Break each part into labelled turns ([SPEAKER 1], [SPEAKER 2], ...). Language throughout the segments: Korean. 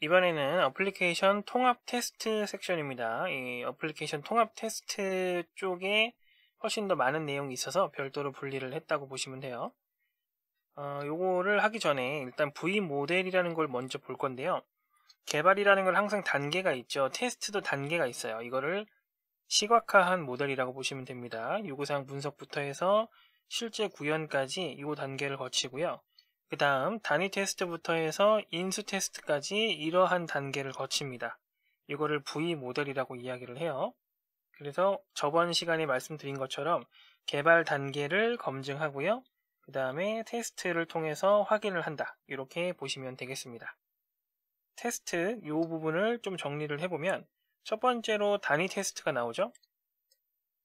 [SPEAKER 1] 이번에는 어플리케이션 통합 테스트 섹션입니다. 이 어플리케이션 통합 테스트 쪽에 훨씬 더 많은 내용이 있어서 별도로 분리를 했다고 보시면 돼요. 어, 요거를 하기 전에 일단 V 모델이라는 걸 먼저 볼 건데요. 개발이라는 걸 항상 단계가 있죠. 테스트도 단계가 있어요. 이거를 시각화한 모델이라고 보시면 됩니다. 요구사항 분석부터 해서 실제 구현까지 이 단계를 거치고요. 그 다음 단위 테스트부터 해서 인수 테스트까지 이러한 단계를 거칩니다. 이거를 V 모델이라고 이야기를 해요. 그래서 저번 시간에 말씀드린 것처럼 개발 단계를 검증하고요. 그 다음에 테스트를 통해서 확인을 한다. 이렇게 보시면 되겠습니다. 테스트 이 부분을 좀 정리를 해보면 첫 번째로 단위 테스트가 나오죠.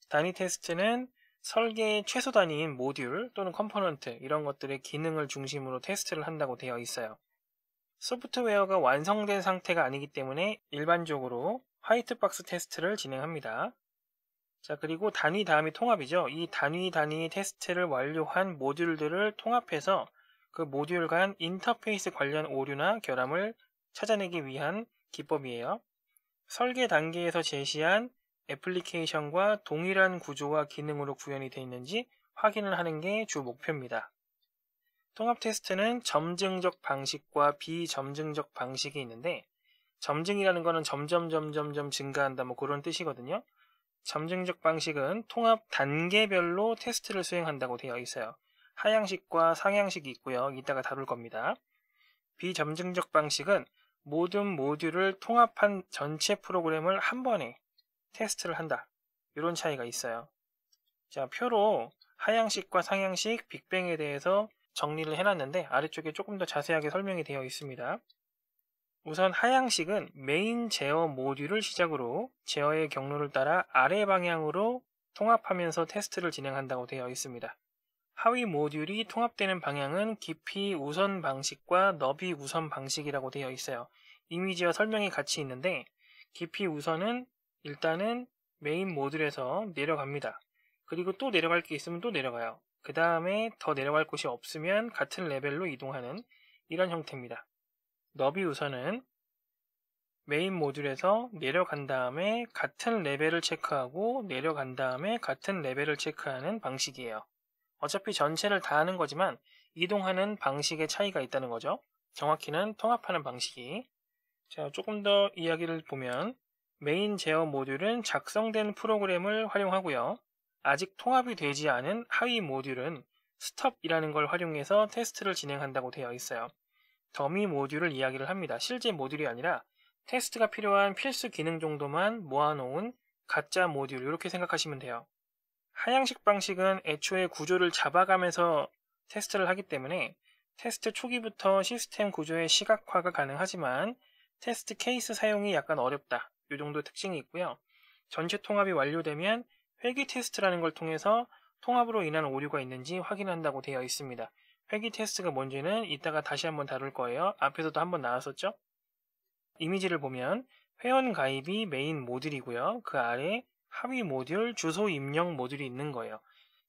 [SPEAKER 1] 단위 테스트는 설계의 최소 단위인 모듈 또는 컴포넌트 이런 것들의 기능을 중심으로 테스트를 한다고 되어 있어요. 소프트웨어가 완성된 상태가 아니기 때문에 일반적으로 화이트박스 테스트를 진행합니다. 자, 그리고 단위 다음이 통합이죠. 이 단위 단위 테스트를 완료한 모듈들을 통합해서 그 모듈 간 인터페이스 관련 오류나 결함을 찾아내기 위한 기법이에요. 설계 단계에서 제시한 애플리케이션과 동일한 구조와 기능으로 구현이 되어 있는지 확인을 하는 게 주 목표입니다. 통합 테스트는 점증적 방식과 비점증적 방식이 있는데 점증이라는 것은 점점 점점점 증가한다 뭐 그런 뜻이거든요. 점증적 방식은 통합 단계별로 테스트를 수행한다고 되어 있어요. 하향식과 상향식이 있고요. 이따가 다룰 겁니다. 비점증적 방식은 모든 모듈을 통합한 전체 프로그램을 한 번에 테스트를 한다. 이런 차이가 있어요. 자, 표로 하향식과 상향식, 빅뱅에 대해서 정리를 해놨는데 아래쪽에 조금 더 자세하게 설명이 되어 있습니다. 우선 하향식은 메인 제어 모듈을 시작으로 제어의 경로를 따라 아래 방향으로 통합하면서 테스트를 진행한다고 되어 있습니다. 하위 모듈이 통합되는 방향은 깊이 우선 방식과 너비 우선 방식이라고 되어 있어요. 이미지와 설명이 같이 있는데 깊이 우선은 일단은 메인 모듈에서 내려갑니다. 그리고 또 내려갈 게 있으면 또 내려가요. 그 다음에 더 내려갈 곳이 없으면 같은 레벨로 이동하는 이런 형태입니다. 너비 우선은 메인 모듈에서 내려간 다음에 같은 레벨을 체크하고 내려간 다음에 같은 레벨을 체크하는 방식이에요. 어차피 전체를 다 하는 거지만 이동하는 방식의 차이가 있다는 거죠. 정확히는 통합하는 방식이. 제가 조금 더 이야기를 보면 메인 제어 모듈은 작성된 프로그램을 활용하고요. 아직 통합이 되지 않은 하위 모듈은 스톱이라는 걸 활용해서 테스트를 진행한다고 되어 있어요. 더미 모듈을 이야기를 합니다. 실제 모듈이 아니라 테스트가 필요한 필수 기능 정도만 모아놓은 가짜 모듈 이렇게 생각하시면 돼요. 하향식 방식은 애초에 구조를 잡아가면서 테스트를 하기 때문에 테스트 초기부터 시스템 구조의 시각화가 가능하지만 테스트 케이스 사용이 약간 어렵다. 이 정도 특징이 있고요. 전체 통합이 완료되면 회기 테스트라는 걸 통해서 통합으로 인한 오류가 있는지 확인한다고 되어 있습니다. 회기 테스트가 뭔지는 이따가 다시 한번 다룰 거예요. 앞에서도 한번 나왔었죠? 이미지를 보면 회원 가입이 메인 모듈이고요. 그 아래 하위 모듈, 주소 입력 모듈이 있는 거예요.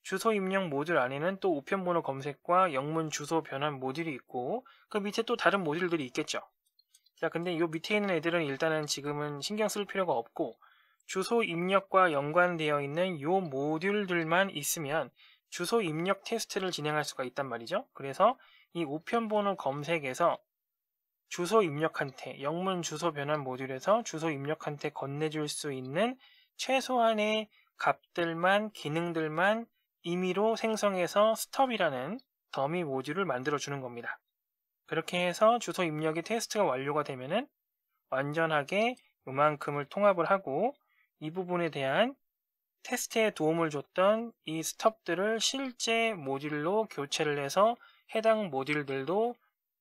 [SPEAKER 1] 주소 입력 모듈 안에는 또 우편번호 검색과 영문 주소 변환 모듈이 있고 그 밑에 또 다른 모듈들이 있겠죠. 자, 근데 이 밑에 있는 애들은 일단은 지금은 신경 쓸 필요가 없고 주소 입력과 연관되어 있는 이 모듈들만 있으면 주소 입력 테스트를 진행할 수가 있단 말이죠. 그래서 이 우편번호 검색에서 주소 입력한테 영문 주소 변환 모듈에서 주소 입력한테 건네줄 수 있는 최소한의 값들만 기능들만 임의로 생성해서 스톱이라는 더미 모듈을 만들어 주는 겁니다. 그렇게 해서 주소 입력이 테스트가 완료가 되면은 완전하게 요만큼을 통합을 하고 이 부분에 대한 테스트에 도움을 줬던 이 스톱들을 실제 모듈로 교체를 해서 해당 모듈들도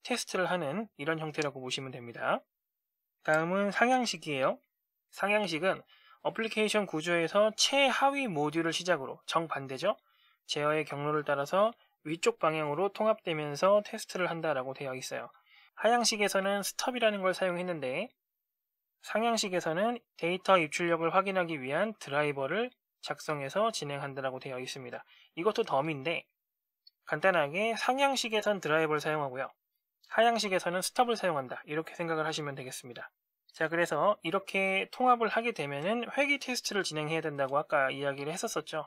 [SPEAKER 1] 테스트를 하는 이런 형태라고 보시면 됩니다. 다음은 상향식이에요. 상향식은 어플리케이션 구조에서 최하위 모듈을 시작으로 정반대죠. 제어의 경로를 따라서 위쪽 방향으로 통합되면서 테스트를 한다라고 되어 있어요. 하향식에서는 스톱이라는 걸 사용했는데 상향식에서는 데이터 입출력을 확인하기 위한 드라이버를 작성해서 진행한다라고 되어 있습니다. 이것도 덤인데 간단하게 상향식에선 드라이버를 사용하고요. 하향식에서는 스톱을 사용한다. 이렇게 생각을 하시면 되겠습니다. 자, 그래서 이렇게 통합을 하게 되면은 회귀 테스트를 진행해야 된다고 아까 이야기를 했었었죠.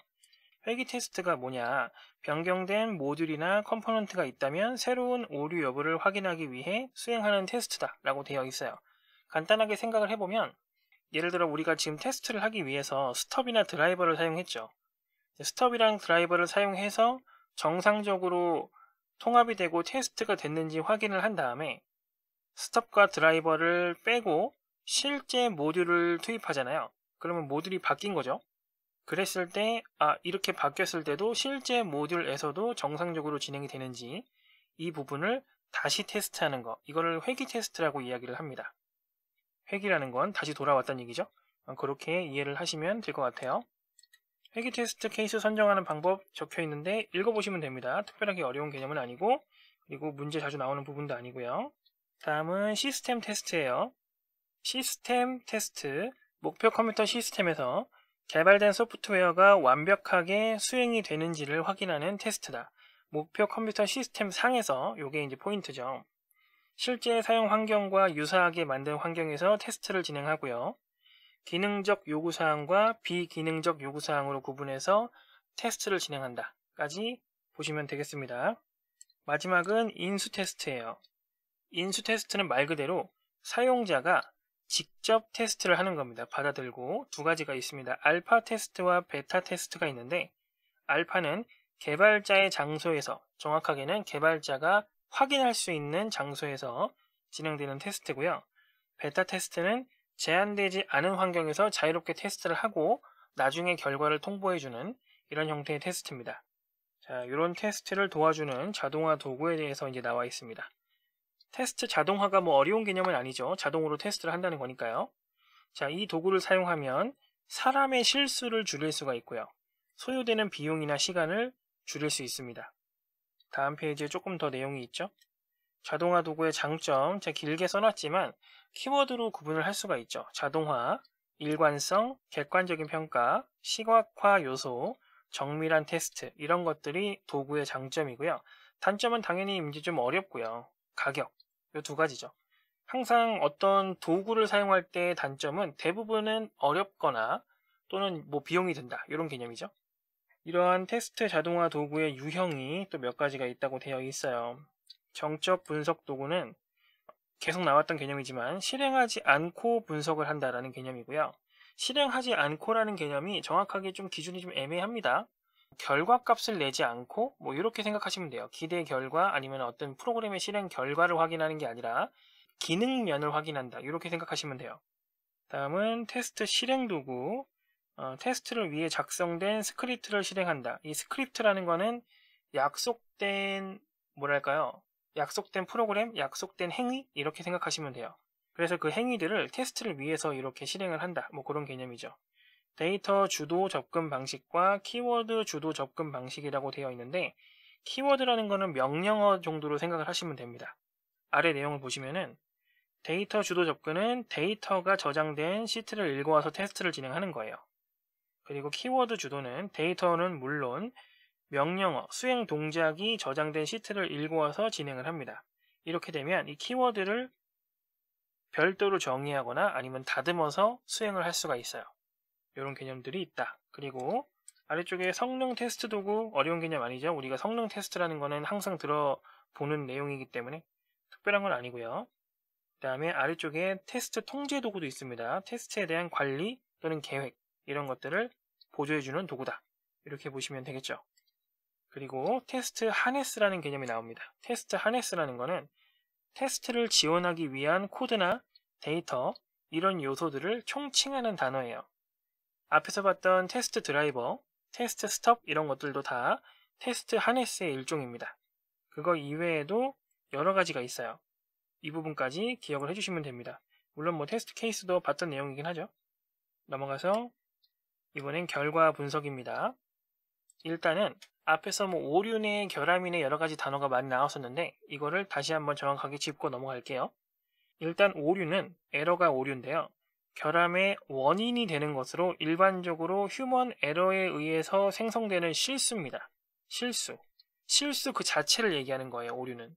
[SPEAKER 1] 회귀 테스트가 뭐냐? 변경된 모듈이나 컴포넌트가 있다면 새로운 오류 여부를 확인하기 위해 수행하는 테스트다 라고 되어 있어요. 간단하게 생각을 해보면 예를 들어 우리가 지금 테스트를 하기 위해서 스톱이나 드라이버를 사용했죠. 스톱이랑 드라이버를 사용해서 정상적으로 통합이 되고 테스트가 됐는지 확인을 한 다음에 스톱과 드라이버를 빼고 실제 모듈을 투입하잖아요. 그러면 모듈이 바뀐 거죠. 그랬을 때, 아, 이렇게 바뀌었을 때도 실제 모듈에서도 정상적으로 진행이 되는지 이 부분을 다시 테스트하는 거, 이거를 회귀 테스트라고 이야기를 합니다. 회귀라는 건 다시 돌아왔다는 얘기죠. 어, 그렇게 이해를 하시면 될 것 같아요. 회귀 테스트 케이스 선정하는 방법 적혀 있는데 읽어보시면 됩니다. 특별하게 어려운 개념은 아니고 그리고 문제 자주 나오는 부분도 아니고요. 다음은 시스템 테스트예요. 시스템 테스트 목표 컴퓨터 시스템에서 개발된 소프트웨어가 완벽하게 수행이 되는지를 확인하는 테스트다. 목표 컴퓨터 시스템 상에서 이게 이제 포인트죠. 실제 사용 환경과 유사하게 만든 환경에서 테스트를 진행하고요. 기능적 요구사항과 비기능적 요구사항으로 구분해서 테스트를 진행한다. 까지 보시면 되겠습니다. 마지막은 인수 테스트예요. 인수 테스트는 말 그대로 사용자가 직접 테스트를 하는 겁니다. 받아들고 두 가지가 있습니다. 알파 테스트와 베타 테스트가 있는데 알파는 개발자의 장소에서 정확하게는 개발자가 확인할 수 있는 장소에서 진행되는 테스트고요. 베타 테스트는 제한되지 않은 환경에서 자유롭게 테스트를 하고 나중에 결과를 통보해주는 이런 형태의 테스트입니다. 자, 이런 테스트를 도와주는 자동화 도구에 대해서 이제 나와 있습니다. 테스트 자동화가 뭐 어려운 개념은 아니죠. 자동으로 테스트를 한다는 거니까요. 자, 이 도구를 사용하면 사람의 실수를 줄일 수가 있고요. 소요되는 비용이나 시간을 줄일 수 있습니다. 다음 페이지에 조금 더 내용이 있죠. 자동화 도구의 장점, 제가 길게 써놨지만 키워드로 구분을 할 수가 있죠. 자동화, 일관성, 객관적인 평가, 시각화 요소, 정밀한 테스트 이런 것들이 도구의 장점이고요. 단점은 당연히 이제 좀 어렵고요. 가격 이 두 가지죠. 항상 어떤 도구를 사용할 때의 단점은 대부분은 어렵거나 또는 뭐 비용이 든다 이런 개념이죠. 이러한 테스트 자동화 도구의 유형이 또 몇 가지가 있다고 되어 있어요. 정적 분석 도구는 계속 나왔던 개념이지만 실행하지 않고 분석을 한다라는 개념이고요. 실행하지 않고라는 개념이 정확하게 좀 기준이 좀 애매합니다. 결과값을 내지 않고 뭐 이렇게 생각하시면 돼요. 기대 결과 아니면 어떤 프로그램의 실행 결과를 확인하는 게 아니라 기능면을 확인한다. 이렇게 생각하시면 돼요. 다음은 테스트 실행 도구 어, 테스트를 위해 작성된 스크립트를 실행한다. 이 스크립트라는 거는 약속된 뭐랄까요? 약속된 프로그램, 약속된 행위 이렇게 생각하시면 돼요. 그래서 그 행위들을 테스트를 위해서 이렇게 실행을 한다. 뭐 그런 개념이죠. 데이터 주도 접근 방식과 키워드 주도 접근 방식이라고 되어 있는데 키워드라는 거는 명령어 정도로 생각을 하시면 됩니다. 아래 내용을 보시면은 데이터 주도 접근은 데이터가 저장된 시트를 읽어와서 테스트를 진행하는 거예요. 그리고 키워드 주도는 데이터는 물론 명령어, 수행 동작이 저장된 시트를 읽어와서 진행을 합니다. 이렇게 되면 이 키워드를 별도로 정의하거나 아니면 다듬어서 수행을 할 수가 있어요. 이런 개념들이 있다. 그리고 아래쪽에 성능 테스트 도구 어려운 개념 아니죠? 우리가 성능 테스트라는 거는 항상 들어보는 내용이기 때문에 특별한 건 아니고요. 그 다음에 아래쪽에 테스트 통제 도구도 있습니다. 테스트에 대한 관리 또는 계획 이런 것들을 보조해주는 도구다. 이렇게 보시면 되겠죠. 그리고 테스트 하네스라는 개념이 나옵니다. 테스트 하네스라는 거는 테스트를 지원하기 위한 코드나 데이터 이런 요소들을 총칭하는 단어예요. 앞에서 봤던 테스트 드라이버, 테스트 스톱 이런 것들도 다 테스트 하네스의 일종입니다. 그거 이외에도 여러 가지가 있어요. 이 부분까지 기억을 해주시면 됩니다. 물론 뭐 테스트 케이스도 봤던 내용이긴 하죠. 넘어가서 이번엔 결과 분석입니다. 일단은 앞에서 뭐 오류네, 결함이네 여러 가지 단어가 많이 나왔었는데 이거를 다시 한번 정확하게 짚고 넘어갈게요. 일단 오류는 에러가 오류인데요. 결함의 원인이 되는 것으로 일반적으로 휴먼 에러에 의해서 생성되는 실수입니다. 실수. 실수 그 자체를 얘기하는 거예요, 오류는.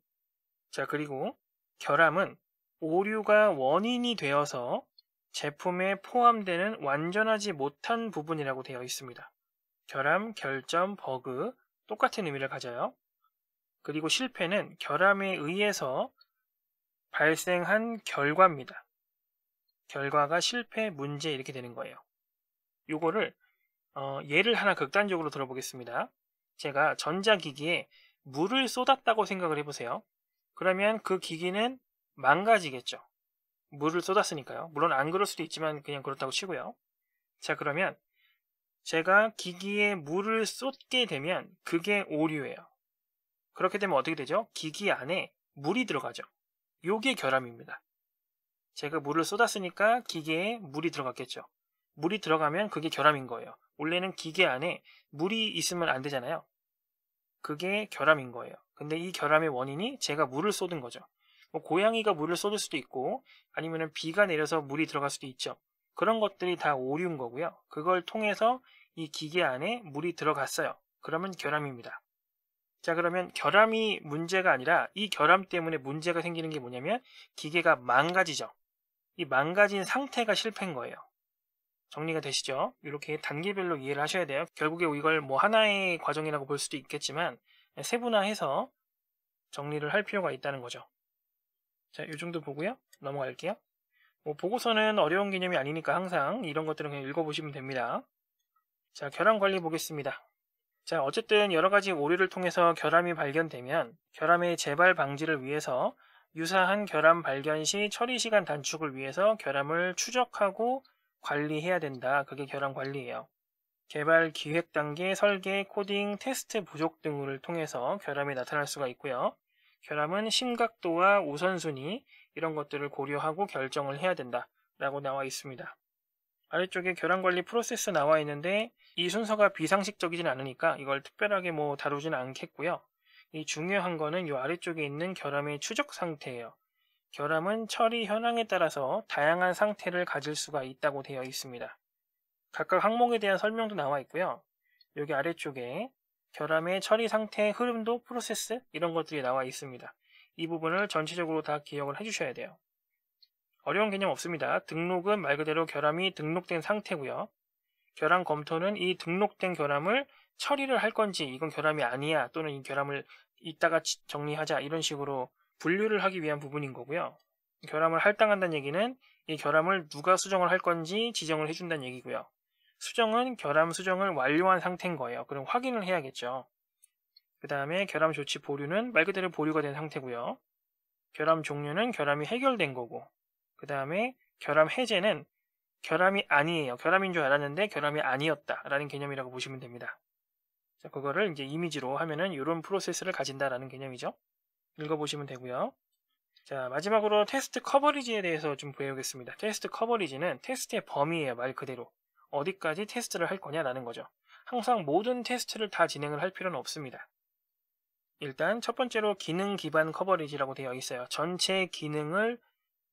[SPEAKER 1] 자, 그리고 결함은 오류가 원인이 되어서 제품에 포함되는 완전하지 못한 부분이라고 되어 있습니다. 결함, 결점, 버그 똑같은 의미를 가져요. 그리고 실패는 결함에 의해서 발생한 결과입니다. 결과가 실패, 문제 이렇게 되는 거예요. 요거를 어, 예를 하나 극단적으로 들어보겠습니다. 제가 전자기기에 물을 쏟았다고 생각을 해보세요. 그러면 그 기기는 망가지겠죠. 물을 쏟았으니까요. 물론 안 그럴 수도 있지만 그냥 그렇다고 치고요. 자, 그러면 제가 기기에 물을 쏟게 되면 그게 오류예요. 그렇게 되면 어떻게 되죠? 기기 안에 물이 들어가죠. 요게 결함입니다. 제가 물을 쏟았으니까 기계에 물이 들어갔겠죠. 물이 들어가면 그게 결함인 거예요. 원래는 기계 안에 물이 있으면 안 되잖아요. 그게 결함인 거예요. 근데 이 결함의 원인이 제가 물을 쏟은 거죠. 뭐 고양이가 물을 쏟을 수도 있고 아니면 비가 내려서 물이 들어갈 수도 있죠. 그런 것들이 다 오류인 거고요. 그걸 통해서 이 기계 안에 물이 들어갔어요. 그러면 결함입니다. 자 그러면 결함이 문제가 아니라 이 결함 때문에 문제가 생기는 게 뭐냐면 기계가 망가지죠. 이 망가진 상태가 실패인 거예요. 정리가 되시죠? 이렇게 단계별로 이해를 하셔야 돼요. 결국에 이걸 뭐 하나의 과정이라고 볼 수도 있겠지만 네, 세분화해서 정리를 할 필요가 있다는 거죠. 자, 이 정도 보고요. 넘어갈게요. 뭐 보고서는 어려운 개념이 아니니까 항상 이런 것들은 그냥 읽어보시면 됩니다. 자, 결함 관리 보겠습니다. 자, 어쨌든 여러 가지 오류를 통해서 결함이 발견되면 결함의 재발 방지를 위해서 유사한 결함 발견 시 처리 시간 단축을 위해서 결함을 추적하고 관리해야 된다. 그게 결함 관리예요. 개발 기획 단계, 설계, 코딩, 테스트 부족 등을 통해서 결함이 나타날 수가 있고요. 결함은 심각도와 우선순위 이런 것들을 고려하고 결정을 해야 된다. 라고 나와 있습니다. 아래쪽에 결함 관리 프로세스 나와 있는데 이 순서가 비상식적이진 않으니까 이걸 특별하게 뭐 다루진 않겠고요. 이 중요한 거는 이 아래쪽에 있는 결함의 추적 상태예요. 결함은 처리 현황에 따라서 다양한 상태를 가질 수가 있다고 되어 있습니다. 각각 항목에 대한 설명도 나와 있고요. 여기 아래쪽에 결함의 처리 상태의 흐름도 프로세스 이런 것들이 나와 있습니다. 이 부분을 전체적으로 다 기억을 해주셔야 돼요. 어려운 개념 없습니다. 등록은 말 그대로 결함이 등록된 상태고요. 결함 검토는 이 등록된 결함을 처리를 할 건지 이건 결함이 아니야 또는 이 결함을 이따가 정리하자 이런 식으로 분류를 하기 위한 부분인 거고요. 결함을 할당한다는 얘기는 이 결함을 누가 수정을 할 건지 지정을 해준다는 얘기고요. 수정은 결함 수정을 완료한 상태인 거예요. 그럼 확인을 해야겠죠. 그 다음에 결함 조치 보류는 말 그대로 보류가 된 상태고요. 결함 종료는 결함이 해결된 거고 그 다음에 결함 해제는 결함이 아니에요. 결함인 줄 알았는데 결함이 아니었다라는 개념이라고 보시면 됩니다. 자, 그거를 이제 이미지로 하면은 이런 프로세스를 가진다라는 개념이죠. 읽어보시면 되고요. 자, 마지막으로 테스트 커버리지에 대해서 좀 배우겠습니다. 테스트 커버리지는 테스트의 범위예요, 말 그대로. 어디까지 테스트를 할 거냐라는 거죠. 항상 모든 테스트를 다 진행을 할 필요는 없습니다. 일단 첫 번째로 기능 기반 커버리지라고 되어 있어요. 전체 기능을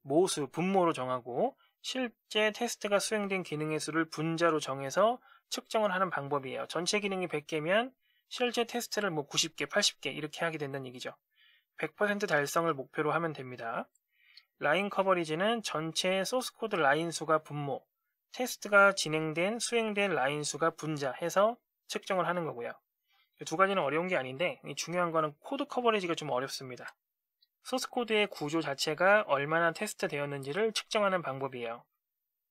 [SPEAKER 1] 모수, 분모로 정하고 실제 테스트가 수행된 기능의 수를 분자로 정해서 측정을 하는 방법이에요. 전체 기능이 100개면 실제 테스트를 뭐 90개, 80개 이렇게 하게 된다는 얘기죠. 100% 달성을 목표로 하면 됩니다. 라인 커버리지는 전체 소스 코드 라인 수가 분모, 테스트가 진행된 수행된 라인 수가 분자 해서 측정을 하는 거고요. 두 가지는 어려운 게 아닌데 중요한 거는 코드 커버리지가 좀 어렵습니다. 소스 코드의 구조 자체가 얼마나 테스트 되었는지를 측정하는 방법이에요.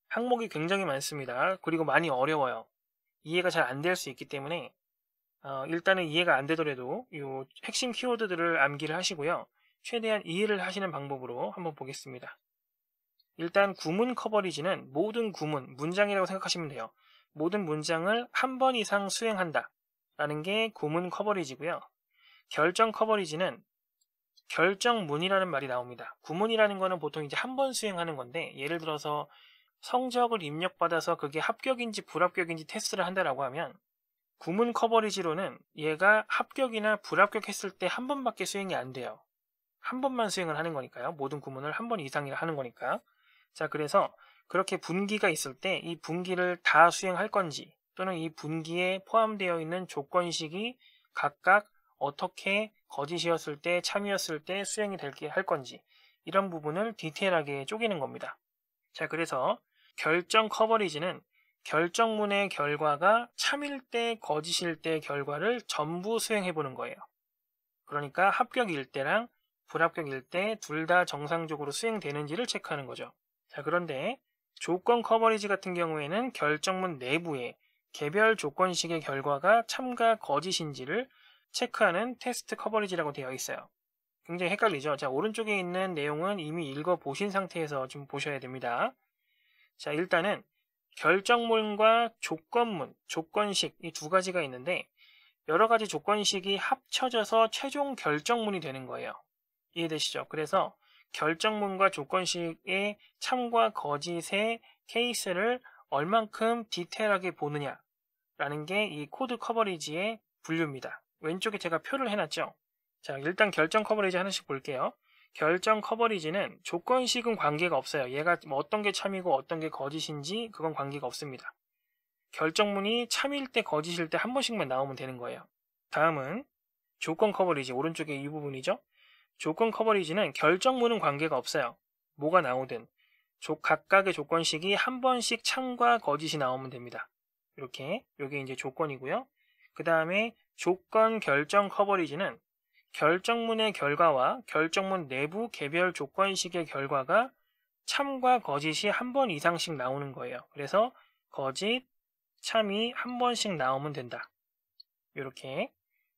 [SPEAKER 1] 항목이 굉장히 많습니다. 그리고 많이 어려워요. 이해가 잘 안 될 수 있기 때문에 어, 일단은 이해가 안 되더라도 이 핵심 키워드들을 암기를 하시고요. 최대한 이해를 하시는 방법으로 한번 보겠습니다. 일단 구문 커버리지는 모든 구문, 문장이라고 생각하시면 돼요. 모든 문장을 한 번 이상 수행한다 라는 게 구문 커버리지고요. 결정 커버리지는 결정문이라는 말이 나옵니다. 구문이라는 거는 보통 이제 한 번 수행하는 건데 예를 들어서 성적을 입력받아서 그게 합격인지 불합격인지 테스트를 한다라고 하면 구문 커버리지로는 얘가 합격이나 불합격했을 때 한 번밖에 수행이 안 돼요. 한 번만 수행을 하는 거니까요. 모든 구문을 한 번 이상이라 하는 거니까. 자, 그래서 그렇게 분기가 있을 때 이 분기를 다 수행할 건지 또는 이 분기에 포함되어 있는 조건식이 각각 어떻게 거짓이었을 때, 참이었을 때 수행이 될게할 건지 이런 부분을 디테일하게 쪼개는 겁니다. 자, 그래서 결정 커버리지는 결정문의 결과가 참일 때, 거짓일 때 결과를 전부 수행해 보는 거예요. 그러니까 합격일 때랑 불합격일 때 둘 다 정상적으로 수행되는지를 체크하는 거죠. 자, 그런데 조건 커버리지 같은 경우에는 결정문 내부에 개별 조건식의 결과가 참가 거짓인지를 체크하는 테스트 커버리지라고 되어 있어요. 굉장히 헷갈리죠? 자, 오른쪽에 있는 내용은 이미 읽어보신 상태에서 좀 보셔야 됩니다. 자, 일단은 결정문과 조건문, 조건식 이 두 가지가 있는데 여러 가지 조건식이 합쳐져서 최종 결정문이 되는 거예요. 이해되시죠? 그래서 결정문과 조건식의 참과 거짓의 케이스를 얼만큼 디테일하게 보느냐라는 게 이 코드 커버리지의 분류입니다. 왼쪽에 제가 표를 해놨죠. 자, 일단 결정 커버리지 하나씩 볼게요. 결정 커버리지는 조건식은 관계가 없어요. 얘가 뭐 어떤 게 참이고 어떤 게 거짓인지 그건 관계가 없습니다. 결정문이 참일 때 거짓일 때 한 번씩만 나오면 되는 거예요. 다음은 조건 커버리지 오른쪽에 이 부분이죠. 조건 커버리지는 결정문은 관계가 없어요. 뭐가 나오든 조, 각각의 조건식이 한 번씩 참과 거짓이 나오면 됩니다. 이렇게 이게 이제 조건이고요. 그 다음에 조건 결정 커버리지는 결정문의 결과와 결정문 내부 개별 조건식의 결과가 참과 거짓이 한 번 이상씩 나오는 거예요. 그래서 거짓, 참이 한 번씩 나오면 된다. 이렇게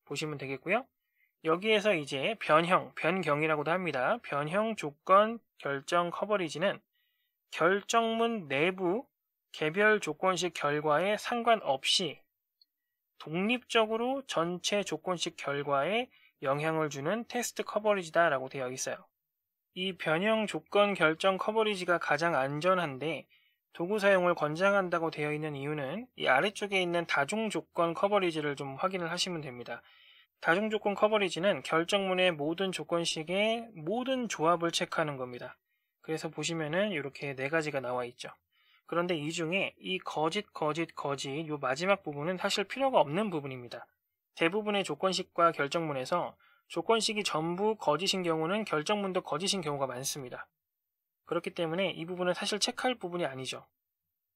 [SPEAKER 1] 보시면 되겠고요. 여기에서 이제 변형, 변경이라고도 합니다. 변형 조건 결정 커버리지는 결정문 내부 개별 조건식 결과에 상관없이 독립적으로 전체 조건식 결과에 영향을 주는 테스트 커버리지다라고 되어 있어요. 이 변형 조건 결정 커버리지가 가장 안전한데 도구 사용을 권장한다고 되어 있는 이유는 이 아래쪽에 있는 다중 조건 커버리지를 좀 확인을 하시면 됩니다. 다중 조건 커버리지는 결정문의 모든 조건식의 모든 조합을 체크하는 겁니다. 그래서 보시면은 이렇게 네 가지가 나와 있죠. 그런데 이 중에 이 거짓, 거짓, 거짓 이 마지막 부분은 사실 필요가 없는 부분입니다. 대부분의 조건식과 결정문에서 조건식이 전부 거짓인 경우는 결정문도 거짓인 경우가 많습니다. 그렇기 때문에 이 부분은 사실 체크할 부분이 아니죠.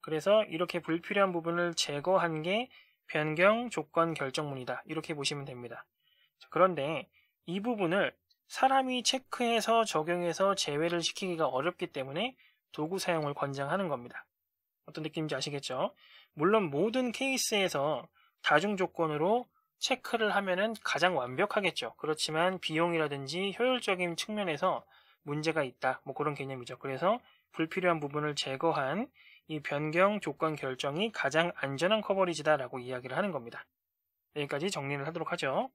[SPEAKER 1] 그래서 이렇게 불필요한 부분을 제거한 게 변경 조건 결정문이다. 이렇게 보시면 됩니다. 그런데 이 부분을 사람이 체크해서 적용해서 제외를 시키기가 어렵기 때문에 도구 사용을 권장하는 겁니다. 어떤 느낌인지 아시겠죠? 물론 모든 케이스에서 다중 조건으로 체크를 하면은 가장 완벽하겠죠. 그렇지만 비용이라든지 효율적인 측면에서 문제가 있다. 뭐 그런 개념이죠. 그래서 불필요한 부분을 제거한 이 변경 조건 결정이 가장 안전한 커버리지다라고 이야기를 하는 겁니다. 여기까지 정리를 하도록 하죠.